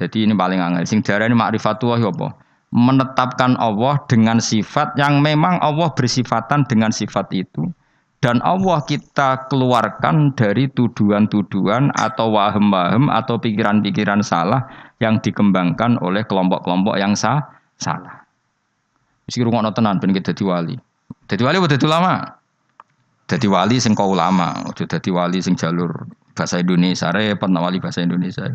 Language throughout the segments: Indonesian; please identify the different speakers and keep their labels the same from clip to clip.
Speaker 1: Jadi ini paling angel. Sing darah ini ma'rifatullah ya apa? Menetapkan Allah dengan sifat yang memang Allah bersifatan dengan sifat itu. Dan Allah kita keluarkan dari tuduhan-tuduhan atau waham-waham atau pikiran-pikiran salah yang dikembangkan oleh kelompok-kelompok yang sah, salah. Mesti rumah tenan ben kita dadi wali. jadi wali waktu itu ulama? jadi wali sing kau ulama, jadi wali sing jalur bahasa Indonesia, repot wali bahasa Indonesia.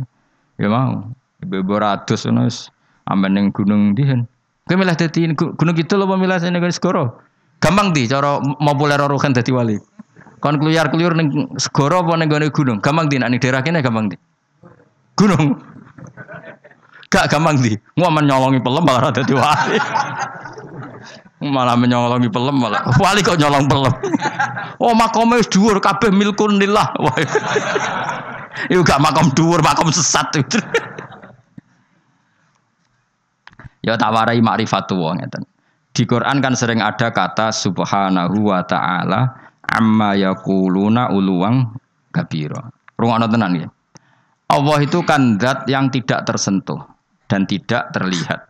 Speaker 1: Ya mau. Bebo ratus nus, aman yang gunung dihen. Kau milah jadi gunung itu lo pemilah saya negara segoro? Gampang di cara boleh ruhen jadi wali. Kon keluar keluar neng segoro apa neng gunung? Gampang di nanti daerah kene gampang di. Gunung. Gak gampang di. Ngomen menyolongi pelem malah jadi wali. malah menyolongi pelem malah. Wali kok nyolong pelem. Oh makome wis dhuwur kabeh milkun lillah. Iku gak makom dhuwur, makom sesat. Ya tawarai ma'rifatu wa ngeten. Di Quran kan sering ada kata subhanahu wa ta'ala amma yaquluna uluwang kabira. Rungokno tenan ya. Allah itu kan zat yang tidak tersentuh dan tidak terlihat.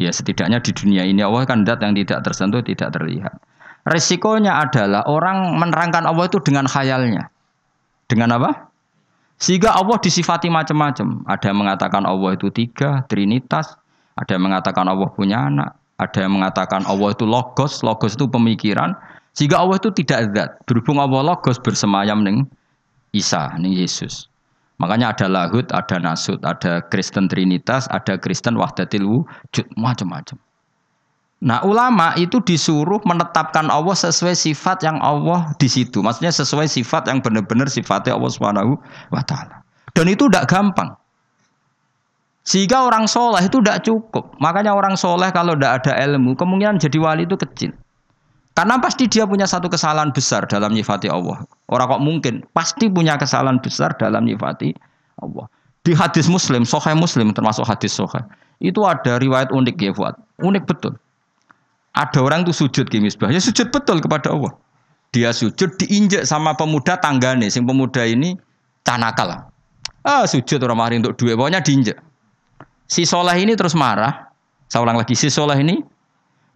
Speaker 1: Ya setidaknya di dunia ini Allah kan zat yang tidak tersentuh, tidak terlihat. Resikonya adalah orang menerangkan Allah itu dengan khayalnya. Dengan apa? Sehingga Allah disifati macam-macam. Ada yang mengatakan Allah itu tiga, trinitas. Ada yang mengatakan Allah punya anak, ada yang mengatakan Allah itu logos, logos itu pemikiran. Jika Allah itu tidak zat, berhubung Allah logos bersemayam nih Isa, nih Yesus. Makanya ada lahut, ada nasut, ada Kristen Trinitas, ada Kristen Wahdatil Wujud, macam-macam. Nah ulama itu disuruh menetapkan Allah sesuai sifat yang Allah di situ. Maksudnya sesuai sifat yang benar-benar sifatnya Allah SWT. Dan itu tidak gampang. Sehingga orang soleh itu tidak cukup. Makanya orang soleh kalau tidak ada ilmu, kemungkinan jadi wali itu kecil. Karena pasti dia punya satu kesalahan besar dalam nyifati Allah. Orang kok mungkin pasti punya kesalahan besar dalam nyifati Allah. Di hadis Muslim, Sohai Muslim termasuk hadis Sohai, itu ada riwayat unik ya buat. Unik betul. Ada orang itu sujud di misbah. Ya sujud betul kepada Allah. Dia sujud diinjak sama pemuda tanggane. Sing pemuda ini canakal. Ah sujud orang mari untuk dua. Pokoknya diinjak Si Soleh ini terus marah. Saya ulang lagi, si Soleh ini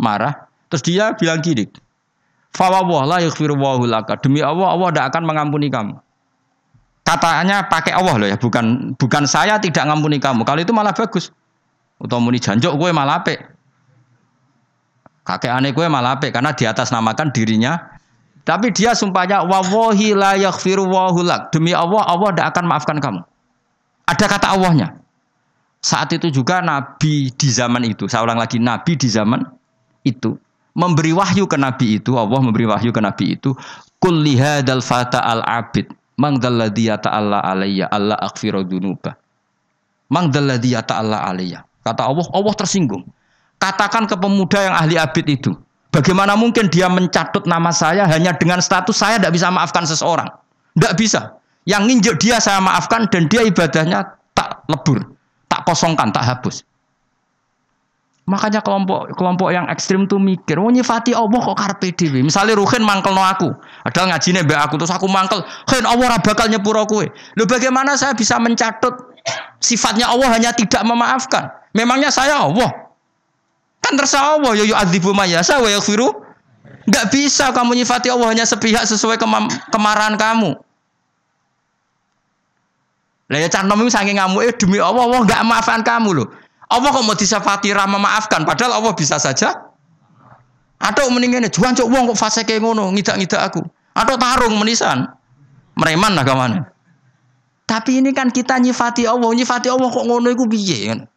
Speaker 1: marah. Terus dia bilang gini, Fawawah la yukfiru laka. Demi Allah, Allah tidak akan mengampuni kamu. Katanya pakai Allah loh ya, bukan bukan saya tidak mengampuni kamu. Kalau itu malah bagus. Atau muni janjok gue malah apik. Kakek aneh gue malah apik karena di atas namakan dirinya tapi dia sumpahnya wawahi la yaghfiru Demi Allah, Allah tidak akan maafkan kamu. Ada kata Allahnya. Saat itu juga Nabi di zaman itu, saya ulang lagi, Nabi di zaman itu memberi wahyu ke Nabi itu, Allah memberi wahyu ke Nabi itu, kulliha dal fata al abid, mang Allah alayya Allah akfiro dunuba. Mang alayya. Kata Allah, Allah tersinggung. Katakan ke pemuda yang ahli abid itu, bagaimana mungkin dia mencatut nama saya hanya dengan status saya tidak bisa maafkan seseorang. Tidak bisa. Yang nginjek dia saya maafkan dan dia ibadahnya tak lebur tak kosongkan, tak hapus. Makanya kelompok kelompok yang ekstrim tuh mikir, oh nyifati Allah kok karpe dewi. Misalnya Ruhin mangkel no aku, ada ngajine be aku terus aku mangkel, Ruhin Allah bakal nyepuro kue. Lo bagaimana saya bisa mencatut sifatnya Allah hanya tidak memaafkan? Memangnya saya Allah? Kan terserah Allah, yo ya yo adzibu mayasa wa yaghfiru. Enggak bisa kamu nyifati Allah hanya sepihak sesuai kema kemarahan kamu. Lah ya cah nom itu saking eh demi Allah Allah enggak maafkan kamu loh. Allah kok mau disifati ramah maafkan padahal Allah bisa saja atau mendingan juan cok wong kok fase kayak ngono ngidak-ngidak aku. Atau tarung menisan. Mereman kemana. Tapi ini kan kita nyifati Allah, nyifati Allah kok ngono iku piye kan?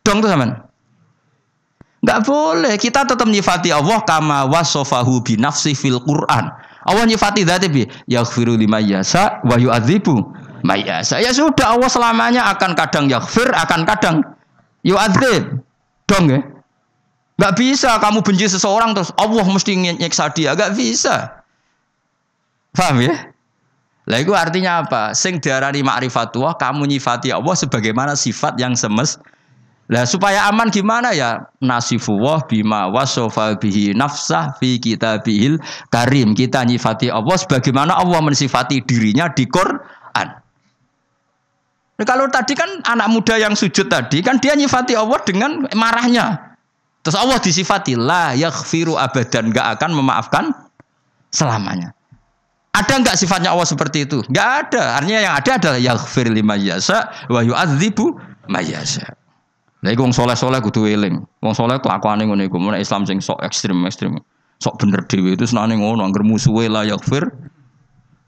Speaker 1: Dong tuh sampean. Enggak boleh, kita tetap nyifati Allah kama wasofahu bi nafsi fil Quran. Allah nyifati dzati bi yaghfiru lima yasa wa yu'adzibu Maya saya sudah Allah selamanya akan kadang yakfir, akan kadang yu'adzib. Dong ya. Gak bisa kamu benci seseorang terus Allah mesti nyiksa dia. Gak bisa. Paham ya? Lah itu artinya apa? Sing diarani ma'rifatullah kamu nyifati Allah sebagaimana sifat yang semes. Lah supaya aman gimana ya? Nasifullah bima wasofa bihi nafsah fi kitabihil karim. Kita nyifati Allah sebagaimana Allah mensifati dirinya di Qur'an Nah, kalau tadi kan anak muda yang sujud tadi kan dia nyifati Allah dengan marahnya. Terus Allah disifati la yaghfiru abadan gak akan memaafkan selamanya. Ada nggak sifatnya Allah seperti itu? Gak ada. Artinya yang ada adalah yaghfir lima yasa wa yu'adzibu mayasa. Nah, iku wong soleh-soleh kudu eling. Wong soleh kelakuane aneh iku, mun Islam sing sok ekstrim-ekstrim. Sok bener dhewe itu senane ngono, angger musuhe la yaghfir.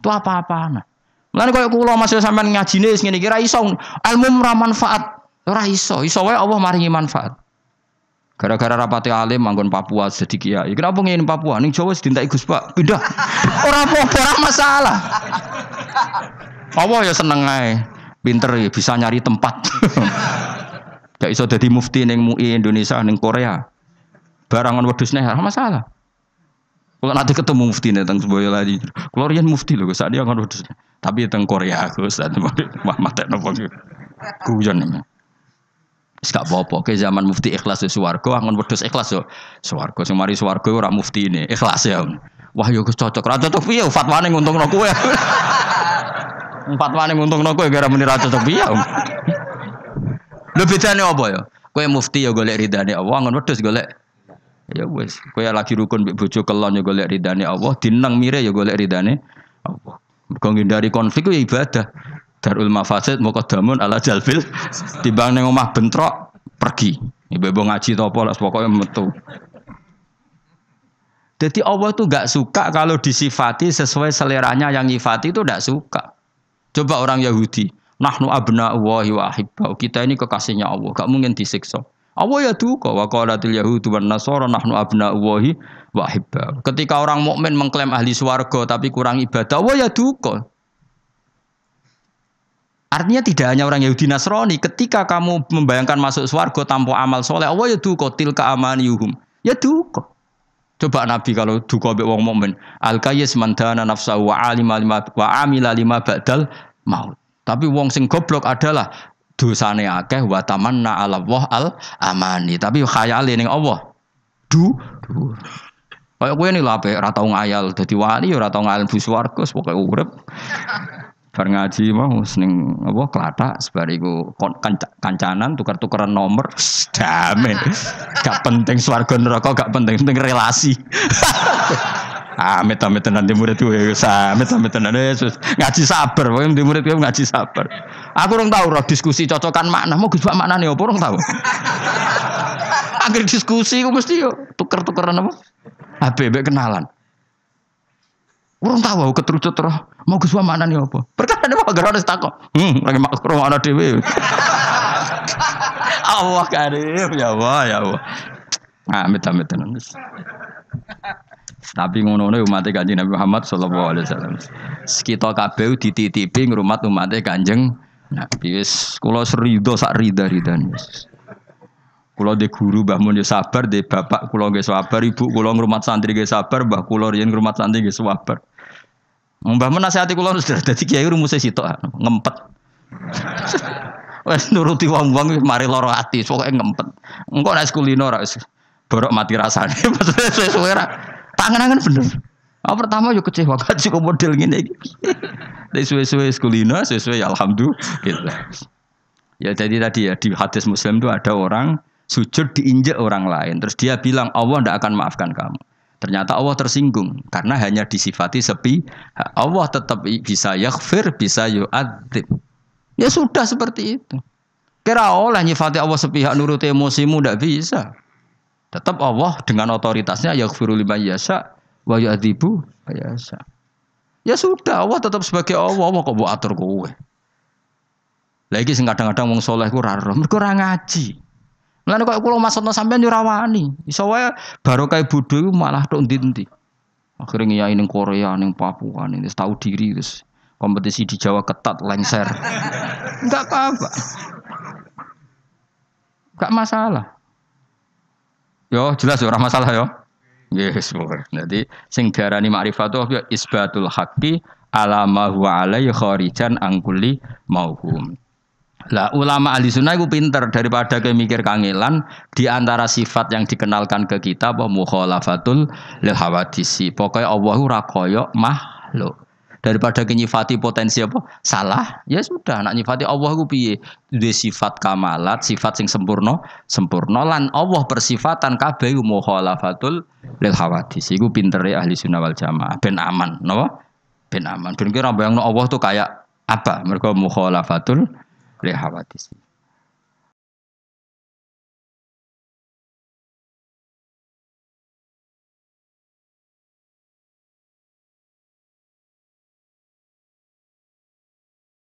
Speaker 1: Itu apa-apaan. Mulane koyo kula masih sampean ngajine sing ngene iki ra iso ilmu ora manfaat. Ora iso, iso wae Allah maringi manfaat. Gara-gara rapati alim manggon Papua jadi kiai. Kenapa ngene Papua? Ning Jawa dimintai Gus Pak, pindah. Ora apa-apa, ora masalah. Allah ya seneng ae. Pinter ya bisa nyari tempat. Gak iso jadi mufti ning MUI Indonesia ning Korea. Barangan neh ora masalah. Kalau nanti ketemu mufti nih, tentang sebuah lagi. Kalau mufti loh, saat dia akan wedhusne. Tapi teng Korea aku saat mati nopo guyon ini. Sekak apa zaman mufti ikhlas di ya suwargo, angon wedus ikhlas yo. Ya suwargo, semari suwargo ya ora mufti ini, ikhlas ya. Wah yo cocok, raja cocok piye fatwane nguntungno kowe. untung naku ya gara meni raja tuh piye. lebih bedane apa ya? Kue mufti yo golek ridane Allah, angon wedus golek ya wes Kue lagi rukun mbek bojo kelon yo golek ridane Allah, Dinang mire yo golek ridane Allah. Mergo ngindari konflik itu ya ibadah. Darul mafasid damun ala jalfil timbang ning omah bentrok pergi. Ibu-ibu ngaji topo lah pokoknya metu. Jadi Allah tuh gak suka kalau disifati sesuai seleranya yang nyifati itu gak suka. Coba orang Yahudi, nahnu abna wa ahibba'u. Kita ini kekasihnya Allah, gak mungkin disiksa. Apa ya duka wa qalatil yahudu wan nasara nahnu abna'ullahi wa hibbah. Ketika orang mukmin mengklaim ahli swarga tapi kurang ibadah, wa ya duka. Artinya tidak hanya orang Yahudi Nasrani, ketika kamu membayangkan masuk swarga tanpa amal soleh, wa ya duka tilka amaniyuhum. Ya duka. Coba Nabi kalau duka mbek wong mukmin, al kayyis man dana nafsahu wa alima lima wa amila lima badal maut. Tapi wong sing goblok adalah dosane akeh wa tamanna ala Allah al amani. Tapi khayale ning Allah. Du, du. Kayak kowe nih lape ora tau ngayal dadi wali ora tau ngalim bu swarga pokoke urip. Bar ngaji mau sening apa klathak sebar iku kancanan tukar-tukaran nomor damen. Gak penting swarga neraka gak penting penting relasi. Ah, amit tenan ah, di murid gue, amit amit tenan Yesus ngaji sabar, pokoknya di murid gue ngaji sabar. Aku orang tahu roh diskusi cocokan makna, mau gue makna nih, apa orang tahu. Akhir diskusi gue mesti yo tuker tukeran apa? HB kenalan. Orang tahu aku keterucut roh. Mau suka mana nih apa? Berkata ada apa harus takut. Hmm, lagi mak rumah anak dewi. Allah karim ya Allah ya Allah. Amit ah, amit tenan. Tapi ngono-ngono ya umat Kanjeng Nabi Muhammad sallallahu alaihi wasallam. Sekita kabeh dititipi ngrumat umat Kanjeng Nabi wis kula serido sak rida-ridan wis. Kula de guru Mbah Mun ya sabar, de bapak kula nggih sabar, ibu kula ngrumat santri nggih sabar, Mbah kula riyen ngrumat santri nggih sabar. Mbah Mun nasihati kula wis dadi kiai rumuse sitok ngempet. Wes nuruti wong-wong mari lara ati, pokoke ngempet. Engko nek kulino ora wis borok mati rasane. Maksudnya sesuai ora tangan angen bener. Oh, pertama yo kecewa kan cukup model gini, Dari suwe-suwe sekulina, suwe-suwe ya alhamdulillah. Gitu. Ya jadi tadi ya di hadis Muslim itu ada orang sujud diinjek orang lain. Terus dia bilang Allah tidak akan maafkan kamu. Ternyata Allah tersinggung karena hanya disifati sepi. Allah tetap bisa yakfir, bisa yu'adzib. Ya sudah seperti itu. Kira oleh nyifati Allah sepihak nurut emosimu tidak bisa. Tetap Allah dengan otoritasnya yaghfiru liman yasha wa yu'dzibu yasha. Ya sudah Allah tetap sebagai Allah, Allah kok buat atur kowe. Lagi sing kadang-kadang wong saleh ku ora roh, mergo ora ngaji. Mulane kok kula maksudno sampean yo ora wani. Iso wae barokah bodho malah tok ndi-ndi. Akhire ngiyai ning Korea, ning Papua, ning tahu diri terus kompetisi di Jawa ketat lengser. Enggak apa-apa. Enggak masalah. Yo jelas ya, masalah yo. Yes, boleh. Jadi sing diarani ma'rifatu ya isbatul haqqi ala ma huwa kharijan angkuli mauhum. Lah ulama ahli sunnah itu pinter daripada kemikir kangelan di antara sifat yang dikenalkan ke kita bahwa mukhalafatul lil hawadisi. Pokoke Allah ora makhluk daripada nyifati potensi apa salah ya sudah nak nyifati Allah ku piye duwe sifat kamalat sifat sing sempurna sempurna lan Allah persifatan kabeh mukhalafatul lil hawadis iku pintere ahli sunnah wal jamaah ben aman napa ben aman ben kira bayangno Allah tuh kayak apa mereka mukhalafatul lil hawadis